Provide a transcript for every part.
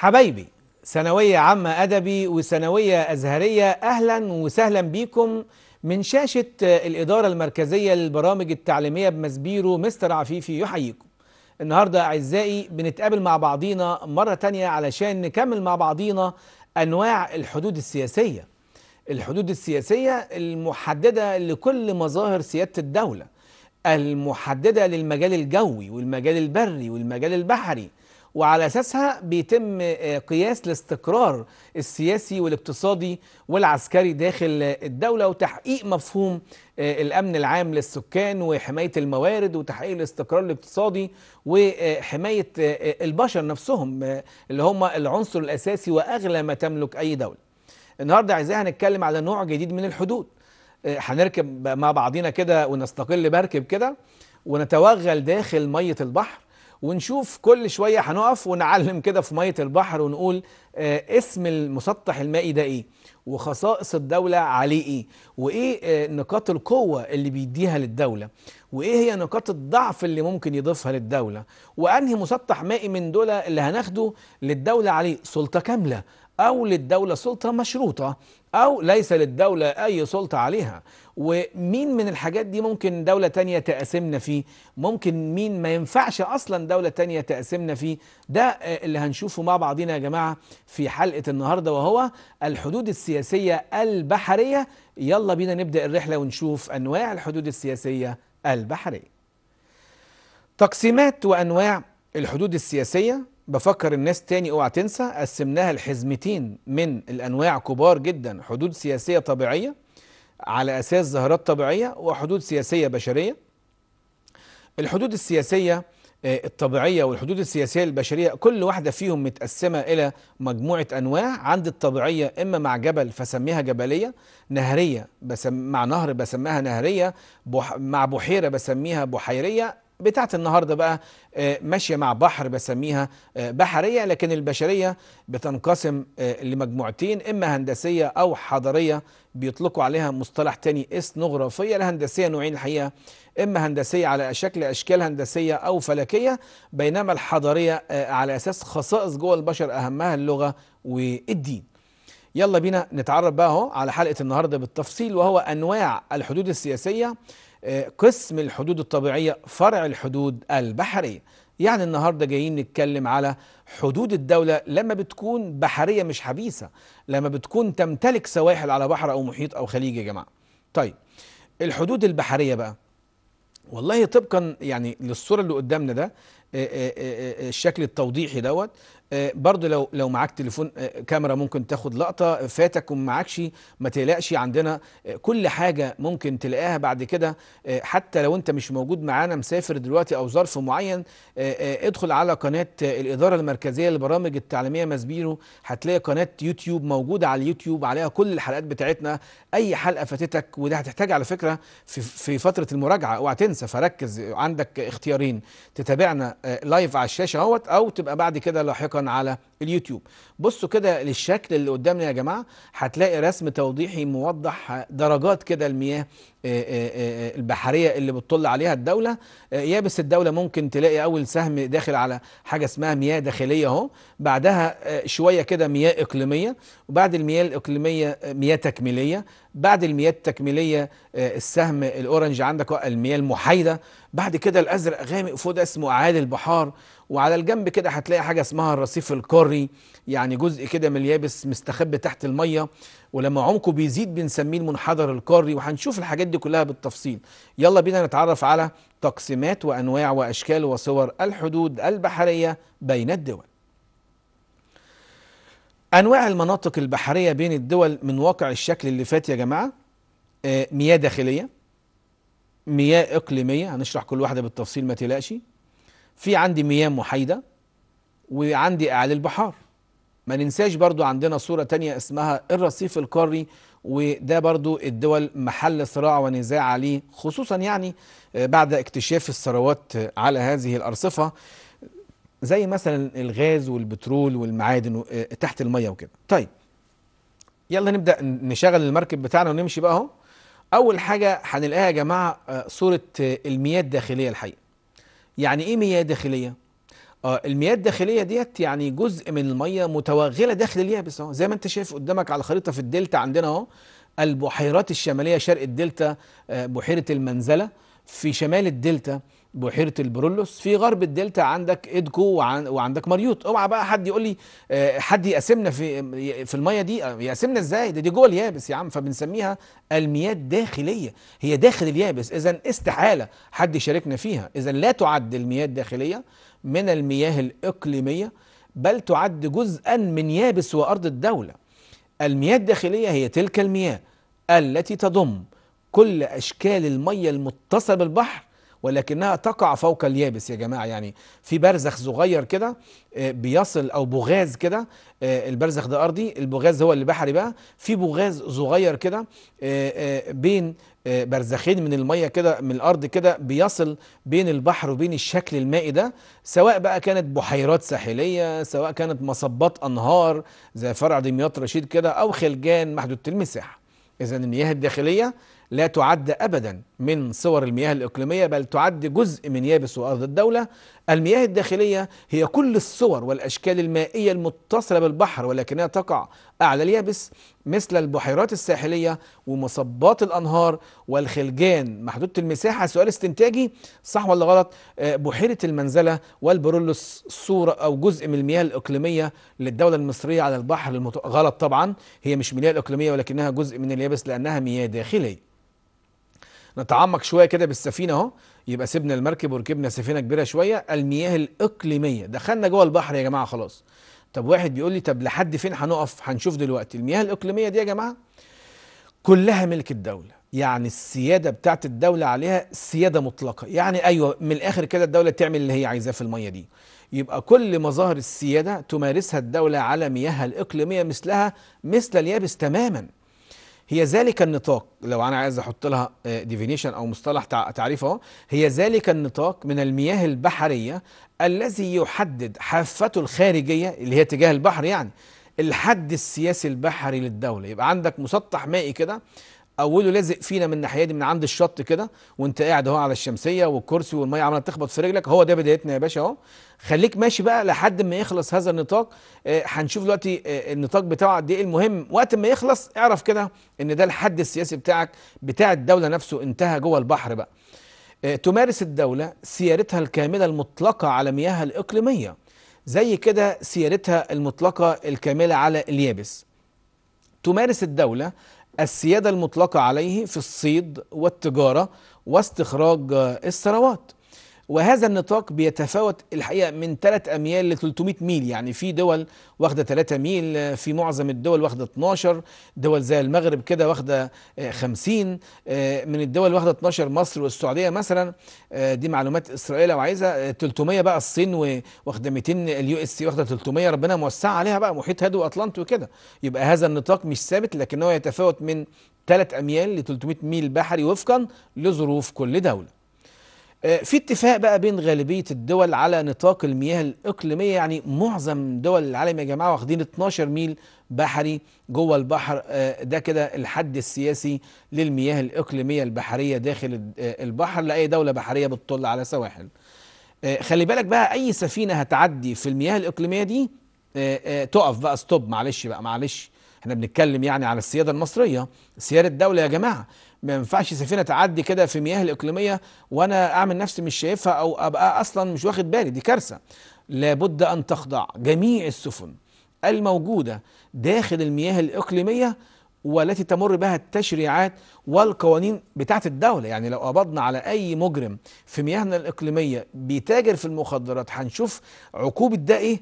حبايبي ثانوية عامة أدبي وثانوية أزهرية أهلا وسهلا بيكم من شاشة الإدارة المركزية للبرامج التعليمية بمسبيرو مستر عفيفي يحييكم النهاردة أعزائي بنتقابل مع بعضينا مرة تانية علشان نكمل مع بعضينا أنواع الحدود السياسية الحدود السياسية المحددة لكل مظاهر سيادة الدولة المحددة للمجال الجوي والمجال البري والمجال البحري وعلى أساسها بيتم آه، قياس الاستقرار السياسي والاقتصادي والعسكري داخل الدولة وتحقيق مفهوم آه، الأمن العام للسكان وحماية الموارد وتحقيق الاستقرار الاقتصادي وحماية آه، البشر نفسهم اللي هم العنصر الأساسي وأغلى ما تملك أي دولة النهاردة عايزين هنتكلم على نوع جديد من الحدود هنركب مع بعضينا كده ونستقل بركب كده ونتوغل داخل مية البحر ونشوف كل شوية هنقف ونعلم كده في مية البحر ونقول آه، اسم المسطح المائي ده ايه وخصائص الدولة عليه ايه وايه آه، نقاط القوة اللي بيديها للدولة وايه هي نقاط الضعف اللي ممكن يضيفها للدولة وانهي مسطح مائي من دول اللي هناخده للدولة عليه سلطة كاملة او للدولة سلطة مشروطة أو ليس للدولة أي سلطة عليها ومين من الحاجات دي ممكن دولة تانية تقاسمنا فيه ممكن مين ما ينفعش أصلا دولة تانية تقاسمنا فيه ده اللي هنشوفه مع بعضنا يا جماعة في حلقة النهاردة وهو الحدود السياسية البحرية يلا بينا نبدأ الرحلة ونشوف أنواع الحدود السياسية البحرية تقسيمات وأنواع الحدود السياسية بفكر الناس تاني اوعى تنسى قسمناها لحزمتين من الانواع كبار جدا حدود سياسيه طبيعيه على اساس ظاهرات طبيعيه وحدود سياسيه بشريه الحدود السياسيه آه، الطبيعيه والحدود السياسيه البشريه كل واحده فيهم متقسمه الى مجموعه انواع عند الطبيعيه اما مع جبل فسميها جبليه نهريه بسم مع نهر بسميها نهريه بح مع بحيره بسميها بحيريه بتاعت النهارده بقى آه، ماشيه مع بحر بسميها آه، بحريه لكن البشريه بتنقسم آه، لمجموعتين اما هندسيه او حضاريه بيطلقوا عليها مصطلح تاني اثنوغرافيه الهندسيه نوعين الحقيقه اما هندسيه على شكل اشكال هندسيه او فلكيه بينما الحضاريه على اساس خصائص جوه البشر اهمها اللغه والدين يلا بينا نتعرف بقى اهو على حلقه النهارده بالتفصيل وهو انواع الحدود السياسيه آه، قسم الحدود الطبيعية فرع الحدود البحرية يعني النهاردة جايين نتكلم على حدود الدولة لما بتكون بحرية مش حبيسة لما بتكون تمتلك سواحل على بحر أو محيط أو خليج يا جماعة طيب الحدود البحرية بقى والله طبقا يعني للصورة اللي قدامنا ده آه، آه، الشكل التوضيحي دوت آه، برضو لو لو معاك تليفون آه، كاميرا ممكن تاخد لقطه فاتك وما ما تقلقش عندنا آه، كل حاجه ممكن تلاقيها بعد كده حتى لو انت مش موجود معانا مسافر دلوقتي او ظرف معين ادخل على قناه الاداره المركزيه للبرامج التعليميه مسبيرو هتلاقي قناه يوتيوب موجوده على اليوتيوب عليها كل الحلقات بتاعتنا اي حلقه فاتتك وده هتحتاج على فكره في, في فتره المراجعه اوعى تنسى فركز عندك اختيارين تتابعنا لايف على الشاشه اهوت او تبقى بعد كده لاحقا على اليوتيوب بصوا كده للشكل اللي قدامنا يا جماعه هتلاقي رسم توضيحي موضح درجات كده المياه آه، آه، آه، البحريه اللي بتطل عليها الدوله يابس الدوله ممكن تلاقي اول سهم داخل على حاجه اسمها مياه داخليه اهو بعدها شويه كده مياه اقليميه وبعد المياه الاقليميه مياه تكميليه بعد المياه التكميليه السهم الاورنج عندك المياه المحايده بعد كده الازرق غامق فوق ده اسمه اعالي البحار وعلى الجنب كده هتلاقي حاجه اسمها الرصيف القاري يعني جزء كده من اليابس مستخبي تحت الميه ولما عمقه بيزيد بنسميه المنحدر القاري وهنشوف الحاجات دي كلها بالتفصيل يلا بينا نتعرف على تقسيمات وانواع واشكال وصور الحدود البحريه بين الدول انواع المناطق البحريه بين الدول من واقع الشكل اللي فات يا جماعه آه، مياه داخليه مياه اقليميه هنشرح كل واحده بالتفصيل ما تقلقش في عندي مياه محايده وعندي اعالي البحار ما ننساش برضو عندنا صورة تانية اسمها الرصيف القاري وده برضو الدول محل صراع ونزاع عليه خصوصا يعني آه، بعد اكتشاف الثروات على هذه الأرصفة زي مثلا الغاز والبترول والمعادن آه، تحت المية وكده طيب يلا نبدأ نشغل المركب بتاعنا ونمشي بقى اهو أول حاجة هنلاقيها يا جماعة آه، صورة المياه الداخلية الحقيقة يعني ايه مياه داخليه آه المياه الداخليه ديت يعني جزء من الميه متوغله داخل اليابس اهو زي ما انت شايف قدامك على الخريطه في الدلتا عندنا اهو البحيرات الشماليه شرق الدلتا آه بحيره المنزله في شمال الدلتا بحيره البرولوس في غرب الدلتا عندك ادكو وعندك مريوط اوعى بقى حد يقول لي آه، حد يقسمنا في في الميه دي يقسمنا ازاي ده دي جوه اليابس يا عم فبنسميها المياه الداخليه هي داخل اليابس اذا استحاله حد يشاركنا فيها اذا لا تعد المياه الداخليه من المياه الاقليميه بل تعد جزءا من يابس وارض الدوله المياه الداخليه هي تلك المياه التي تضم كل اشكال الميه المتصله بالبحر ولكنها تقع فوق اليابس يا جماعه يعني في برزخ صغير كده آه، بيصل او بغاز كده آه، البرزخ ده ارضي البغاز هو اللي بحري بقى في بغاز صغير كده آه، بين برزخين من الميه كده من الارض كده بيصل بين البحر وبين الشكل المائي ده سواء بقى كانت بحيرات ساحليه سواء كانت مصبات انهار زي فرع دمياط رشيد كده او خلجان محدوده المساحه اذا المياه الداخليه لا تعد أبدا من صور المياه الإقليمية بل تعد جزء من يابس وأرض الدولة المياه الداخلية هي كل الصور والأشكال المائية المتصلة بالبحر ولكنها تقع أعلى اليابس مثل البحيرات الساحلية ومصبات الأنهار والخلجان محدودة المساحة سؤال استنتاجي صح ولا غلط آه، بحيرة المنزلة والبرولوس صورة أو جزء من المياه الإقليمية للدولة المصرية على البحر المت... غلط طبعا هي مش مياه إقليمية ولكنها جزء من اليابس لأنها مياه داخلية نتعمق شويه كده بالسفينه اهو يبقى سيبنا المركب وركبنا سفينه كبيره شويه المياه الاقليميه دخلنا جوه البحر يا جماعه خلاص طب واحد بيقول لي طب لحد فين هنقف هنشوف دلوقتي المياه الاقليميه دي يا جماعه كلها ملك الدوله يعني السياده بتاعت الدوله عليها سياده مطلقه يعني ايوه من الاخر كده الدوله تعمل اللي هي عايزاه في الميه دي يبقى كل مظاهر السياده تمارسها الدوله على مياهها الاقليميه مثلها مثل اليابس تماما هي ذلك النطاق لو انا عايز احط لها ديفينيشن آه، او مصطلح تعريف هي ذلك النطاق من المياه البحريه الذي يحدد حافته الخارجيه اللي هي اتجاه البحر يعني الحد السياسي البحري للدوله يبقى عندك مسطح مائي كده اوله لازق فينا من الناحيه دي من عند الشط كده وانت قاعد اهو على الشمسيه والكرسي والميه عماله تخبط في رجلك هو ده بدايتنا يا باشا اهو خليك ماشي بقى لحد ما يخلص هذا النطاق آه، هنشوف دلوقتي آه، النطاق بتاعه قد ايه المهم وقت ما يخلص اعرف كده ان ده الحد السياسي بتاعك بتاع الدوله نفسه انتهى جوه البحر بقى آه، تمارس الدوله سيارتها الكامله المطلقه على مياهها الاقليميه زي كده سيارتها المطلقه الكامله على اليابس تمارس الدولة السيادة المطلقة عليه في الصيد والتجارة واستخراج الثروات وهذا النطاق بيتفاوت الحقيقه من 3 اميال ل 300 ميل يعني في دول واخده 3 ميل في معظم الدول واخده 12 دول زي المغرب كده واخده 50 آه، آه، من الدول واخده 12 مصر والسعوديه مثلا آه، دي معلومات اسرائيل لو عايزها 300 بقى الصين واخده 200 اليو اس سي واخده 300 ربنا موسعه عليها بقى محيط هادي واطلنط وكده يبقى هذا النطاق مش ثابت لكن هو يتفاوت من 3 اميال ل 300 ميل بحري وفقا لظروف كل دوله آه، في اتفاق بقى بين غالبية الدول على نطاق المياه الإقليمية يعني معظم دول العالم يا جماعة واخدين 12 ميل بحري جوه البحر آه، ده كده الحد السياسي للمياه الإقليمية البحرية داخل آه، البحر لأي دولة بحرية بتطل على سواحل خلي بالك بقى أي سفينة هتعدي في المياه الإقليمية دي تقف بقى ستوب معلش بقى معلش احنا بنتكلم يعني على السياده المصريه سياده الدوله يا جماعه ما ينفعش سفينه تعدي كده في مياه الاقليميه وانا اعمل نفسي مش شايفها او ابقى اصلا مش واخد بالي دي كارثه لابد ان تخضع جميع السفن الموجوده داخل المياه الاقليميه والتي تمر بها التشريعات والقوانين بتاعة الدولة يعني لو قبضنا على أي مجرم في مياهنا الإقليمية بيتاجر في المخدرات هنشوف عقوبة ده إيه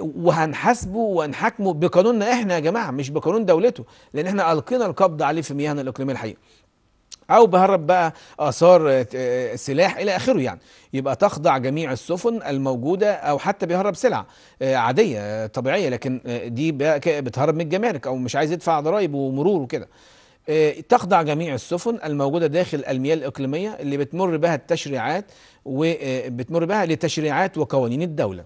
وهنحاسبه وهنحاكمه بقانوننا احنا يا جماعه مش بقانون دولته لان احنا القينا القبض عليه في مياهنا الاقليميه الحقيقيه او بهرب بقى اثار سلاح الى اخره يعني يبقى تخضع جميع السفن الموجوده او حتى بيهرب سلع عاديه طبيعيه لكن دي بتهرب من الجمارك او مش عايز يدفع ضرائب ومرور وكده تخضع جميع السفن الموجوده داخل المياه الاقليميه اللي بتمر بها التشريعات وبتمر بها لتشريعات وقوانين الدوله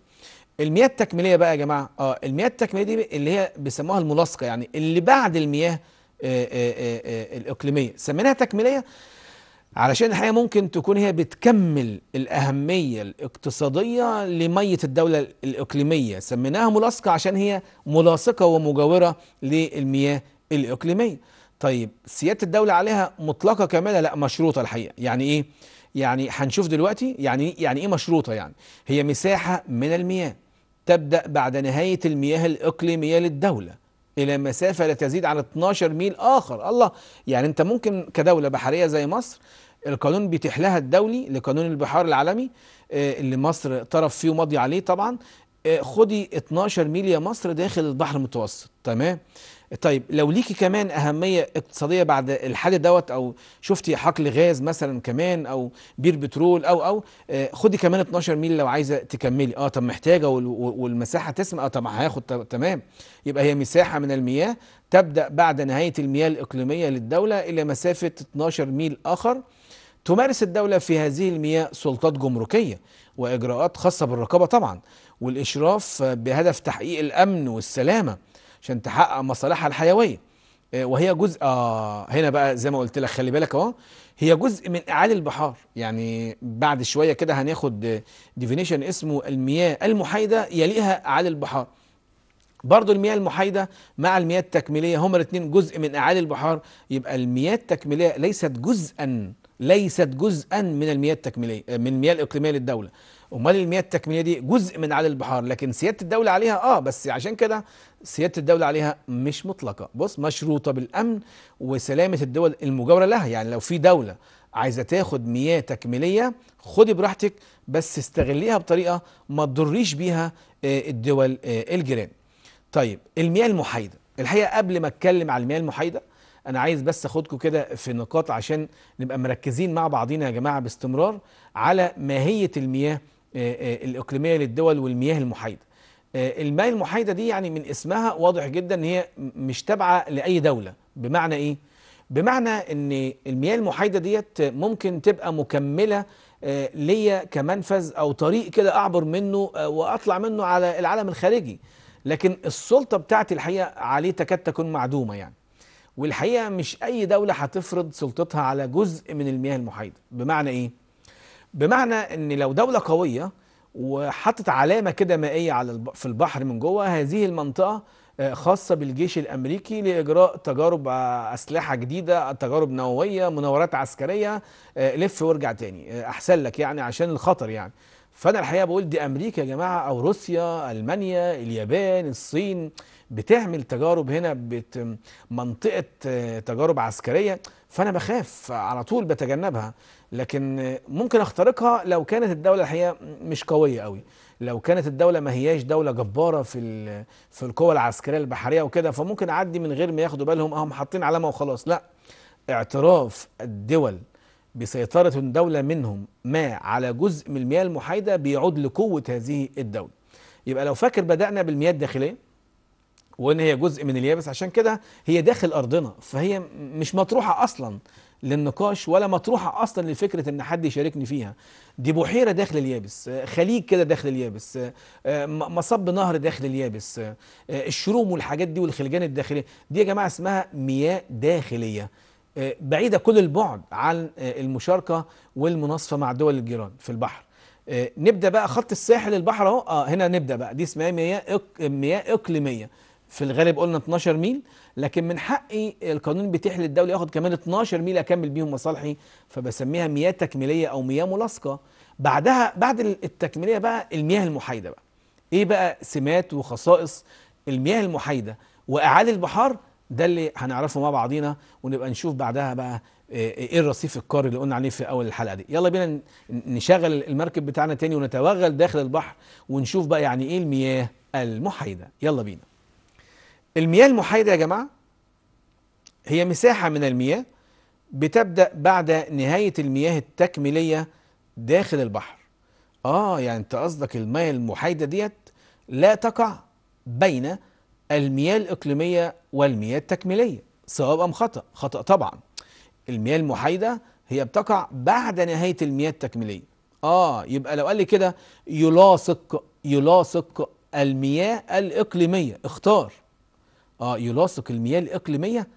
المياه التكميليه بقى يا جماعه اه المياه التكميليه دي اللي هي بيسموها الملاصقه يعني اللي بعد المياه آه، آه، آه، الاقليميه سميناها تكميليه علشان الحقيقه ممكن تكون هي بتكمل الاهميه الاقتصاديه لميه الدوله الاقليميه سميناها ملاصقه عشان هي ملاصقه ومجاوره للمياه الاقليميه طيب سياده الدوله عليها مطلقه كامله لا مشروطه الحقيقه يعني ايه يعني هنشوف دلوقتي يعني إيه، يعني ايه مشروطه يعني هي مساحه من المياه تبدأ بعد نهاية المياه الإقليمية للدولة إلى مسافة لا تزيد عن 12 ميل آخر الله يعني أنت ممكن كدولة بحرية زي مصر القانون بيتيح لها الدولي لقانون البحار العالمي آه، اللي مصر طرف فيه ومضي عليه طبعا آه، خدي 12 ميل يا مصر داخل البحر المتوسط تمام طيب لو ليكي كمان اهميه اقتصاديه بعد الحاجه دوت او شفتي حقل غاز مثلا كمان او بير بترول او او آه، خدي كمان 12 ميل لو عايزه تكملي اه طب محتاجه والمساحه تسمع اه طب هياخد تمام يبقى هي مساحه من المياه تبدا بعد نهايه المياه الاقليميه للدوله الى مسافه 12 ميل اخر تمارس الدولة في هذه المياه سلطات جمركية وإجراءات خاصة بالرقابة طبعا والإشراف بهدف تحقيق الأمن والسلامة عشان تحقق مصالحها الحيويه آه، وهي جزء آه هنا بقى زي ما قلت لك خلي بالك اهو هي جزء من اعالي البحار يعني بعد شويه كده هناخد ديفينيشن اسمه المياه المحايده يليها اعالي البحار برضو المياه المحايده مع المياه التكميليه هما الاثنين جزء من اعالي البحار يبقى المياه التكميليه ليست جزءا ليست جزءا من المياه التكميليه آه، من المياه الاقليميه للدوله امال المياه التكميليه دي جزء من علي البحار لكن سياده الدوله عليها اه بس عشان كده سياده الدوله عليها مش مطلقه بص مشروطه بالامن وسلامه الدول المجاوره لها يعني لو في دوله عايزه تاخد مياه تكميليه خدي براحتك بس استغليها بطريقه ما تضريش بيها آه، الدول آه، الجيران طيب المياه المحايده الحقيقه قبل ما اتكلم على المياه المحايده انا عايز بس اخدكم كده في نقاط عشان نبقى مركزين مع بعضينا يا جماعه باستمرار على ماهيه المياه آه، آه، الاقليميه للدول والمياه المحايده آه، المياه المحايده دي يعني من اسمها واضح جدا ان هي مش تابعه لاي دوله بمعنى ايه بمعنى ان المياه المحايده ديت ممكن تبقى مكمله ليا كمنفذ او طريق كده اعبر منه واطلع منه على العالم الخارجي لكن السلطه بتاعتي الحقيقه عليه تكاد تكون معدومه يعني والحقيقه مش اي دوله هتفرض سلطتها على جزء من المياه المحايده بمعنى ايه بمعنى ان لو دوله قويه وحطت علامه كده مائيه على في البحر من جوه هذه المنطقه آه، خاصة بالجيش الأمريكي لإجراء تجارب آه، أسلحة جديدة تجارب نووية مناورات عسكرية آه، لف وارجع تاني أحسن لك يعني عشان الخطر يعني فأنا الحقيقة بقول دي أمريكا يا جماعة أو روسيا ألمانيا اليابان الصين بتعمل تجارب هنا منطقة تجارب عسكرية فأنا بخاف على طول بتجنبها لكن ممكن اخترقها لو كانت الدولة الحقيقة مش قوية قوي لو كانت الدولة ما هياش دولة جبارة في في القوه العسكرية البحرية وكده فممكن اعدي من غير ما ياخدوا بالهم اهم حاطين علامة وخلاص لا اعتراف الدول بسيطرة دولة منهم ما على جزء من المياه المحايدة بيعود لقوة هذه الدولة يبقى لو فاكر بدأنا بالمياه الداخلية وان هي جزء من اليابس عشان كده هي داخل ارضنا فهي مش مطروحه اصلا للنقاش ولا مطروحه اصلا لفكره ان حد يشاركني فيها دي بحيره داخل اليابس خليج كده داخل اليابس آه، مصب نهر داخل اليابس آه، آه، الشروم والحاجات دي والخلجان الداخليه دي يا جماعه اسمها مياه داخليه بعيده كل البعد عن المشاركه والمناصفه مع دول الجيران في البحر نبدا بقى خط الساحل البحر اهو اه هنا نبدا بقى دي اسمها مياه مياه اقليميه في الغالب قلنا 12 ميل لكن من حقي القانون بيتيح للدولة ياخد كمان 12 ميل أكمل بيهم مصالحي فبسميها مياه تكميلية أو مياه ملاصقة بعدها بعد التكميلية بقى المياه المحايدة بقى إيه بقى سمات وخصائص المياه المحايدة وأعالي البحار ده اللي هنعرفه مع بعضينا ونبقى نشوف بعدها بقى آه، آه، ايه الرصيف القاري اللي قلنا عليه في اول الحلقه دي يلا بينا نشغل المركب بتاعنا تاني ونتوغل داخل البحر ونشوف بقى يعني ايه المياه المحايده يلا بينا المياه المحايدة يا جماعة هي مساحة من المياه بتبدأ بعد نهاية المياه التكميلية داخل البحر اه يعني انت قصدك المياه المحايدة ديت لا تقع بين المياه الإقليمية والمياه التكميلية صواب أم خطأ خطأ طبعا المياه المحايدة هي بتقع بعد نهاية المياه التكميلية اه يبقى لو قال لي كده يلاصق يلاصق المياه الإقليمية اختار اه يلاصق المياه الإقليمية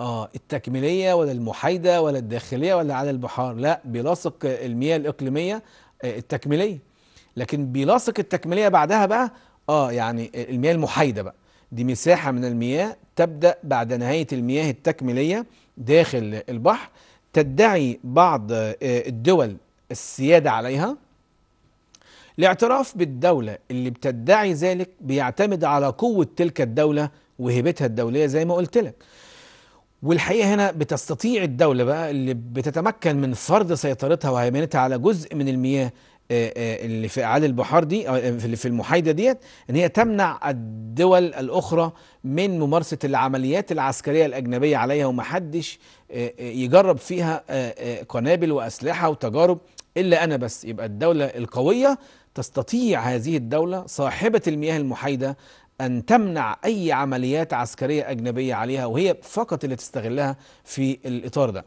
اه التكميلية ولا المحايدة ولا الداخلية ولا على البحار لا بيلاصق المياه الإقليمية آه التكميلية لكن بيلاصق التكميلية بعدها بقى اه يعني المياه المحايدة بقى دي مساحة من المياه تبدأ بعد نهاية المياه التكميلية داخل البحر تدعي بعض آه، الدول السيادة عليها الاعتراف بالدولة اللي بتدعي ذلك بيعتمد على قوة تلك الدولة وهيبتها الدوليه زي ما قلت لك والحقيقه هنا بتستطيع الدوله بقى اللي بتتمكن من فرض سيطرتها وهيمنتها على جزء من المياه آه، آه، اللي في اعالي البحار دي او اللي في المحايده ديت ان هي تمنع الدول الاخرى من ممارسه العمليات العسكريه الاجنبيه عليها ومحدش آه، يجرب فيها قنابل واسلحه وتجارب الا انا بس يبقى الدوله القويه تستطيع هذه الدوله صاحبه المياه المحايده أن تمنع أي عمليات عسكرية أجنبية عليها وهي فقط اللي تستغلها في الإطار ده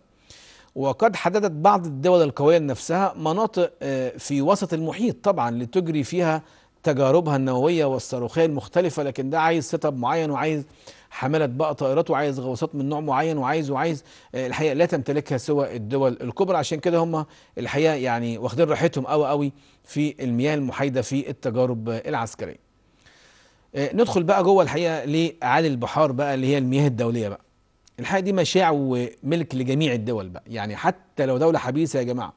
وقد حددت بعض الدول القوية نفسها مناطق آه، في وسط المحيط طبعا لتجري فيها تجاربها النووية والصاروخية المختلفة لكن ده عايز سيتاب معين وعايز حملة بقى طائرات وعايز غواصات من نوع معين وعايز وعايز آه، الحقيقة لا تمتلكها سوى الدول الكبرى عشان كده هم الحقيقة يعني واخدين راحتهم قوي قوي في المياه المحايدة في التجارب العسكرية آه، ندخل بقى جوه الحقيقه لاعالي البحار بقى اللي هي المياه الدوليه بقى الحقيقه دي مشاع وملك لجميع الدول بقى يعني حتى لو دوله حبيسه يا جماعه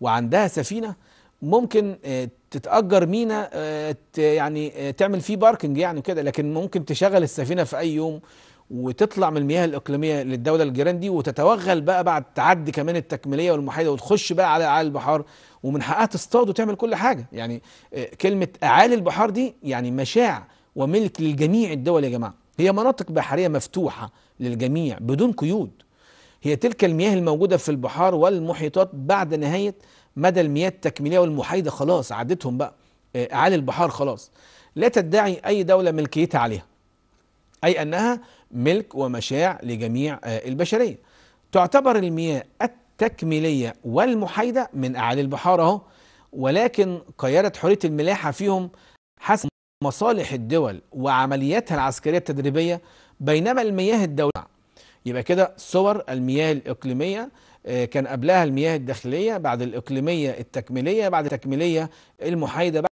وعندها سفينه ممكن آه، تتاجر مينا آه، يعني تعمل فيه باركنج يعني كده لكن ممكن تشغل السفينه في اي يوم وتطلع من المياه الاقليميه للدوله الجيران دي وتتوغل بقى بعد تعدي كمان التكميليه والمحايده وتخش بقى على اعالي البحار ومن حقها تصطاد وتعمل كل حاجه يعني كلمه اعالي البحار دي يعني مشاع وملك للجميع الدول يا جماعة هي مناطق بحرية مفتوحة للجميع بدون قيود هي تلك المياه الموجودة في البحار والمحيطات بعد نهاية مدى المياه التكميلية والمحايدة خلاص عدتهم بقى آه، أعالي البحار خلاص لا تدعي أي دولة ملكيتها عليها أي أنها ملك ومشاع لجميع آه، البشرية تعتبر المياه التكميلية والمحايدة من أعالي البحار أهو ولكن قيادة حرية الملاحة فيهم حسب مصالح الدول وعملياتها العسكرية التدريبية بينما المياه الدولية يبقى كده صور المياه الإقليمية آه، كان قبلها المياه الداخلية بعد الإقليمية التكميلية بعد التكميلية المحايدة